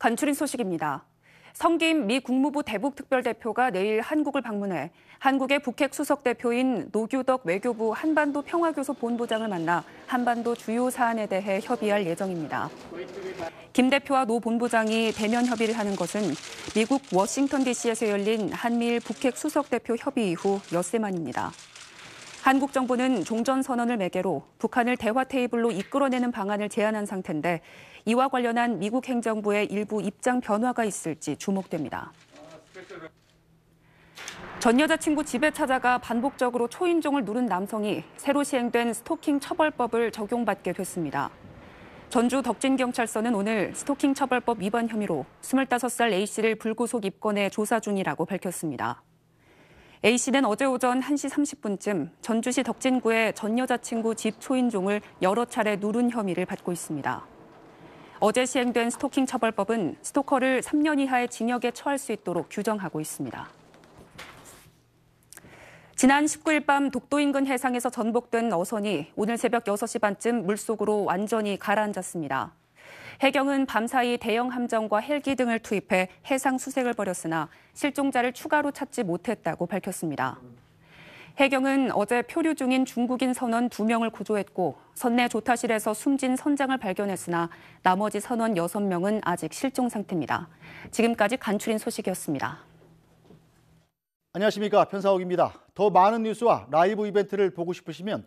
간추린 소식입니다. 성김 미 국무부 대북특별대표가 내일 한국을 방문해 한국의 북핵 수석 대표인 노규덕 외교부 한반도 평화교섭 본부장을 만나 한반도 주요 사안에 대해 협의할 예정입니다. 김 대표와 노 본부장이 대면 협의를 하는 것은 미국 워싱턴 DC에서 열린 한미일 북핵 수석 대표 협의 이후 엿새 만입니다. 한국 정부는 종전 선언을 매개로 북한을 대화 테이블로 이끌어내는 방안을 제안한 상태인데 이와 관련한 미국 행정부의 일부 입장 변화가 있을지 주목됩니다. 전 여자친구 집에 찾아가 반복적으로 초인종을 누른 남성이 새로 시행된 스토킹 처벌법을 적용받게 됐습니다. 전주 덕진경찰서는 오늘 스토킹 처벌법 위반 혐의로 25살 A씨를 불구속 입건해 조사 중이라고 밝혔습니다. A씨는 어제 오전 1시 30분쯤 전주시 덕진구의 전 여자친구 집 초인종을 여러 차례 누른 혐의를 받고 있습니다. 어제 시행된 스토킹 처벌법은 스토커를 3년 이하의 징역에 처할 수 있도록 규정하고 있습니다. 지난 19일 밤 독도 인근 해상에서 전복된 어선이 오늘 새벽 6시 반쯤 물속으로 완전히 가라앉았습니다. 해경은 밤사이 대형 함정과 헬기 등을 투입해 해상 수색을 벌였으나 실종자를 추가로 찾지 못했다고 밝혔습니다. 해경은 어제 표류 중인 중국인 선원 2명을 구조했고 선내 조타실에서 숨진 선장을 발견했으나 나머지 선원 6명은 아직 실종 상태입니다. 지금까지 간추린 소식이었습니다. 안녕하십니까. 편사옥입니다. 더 많은 뉴스와 라이브 이벤트를 보고 싶으시면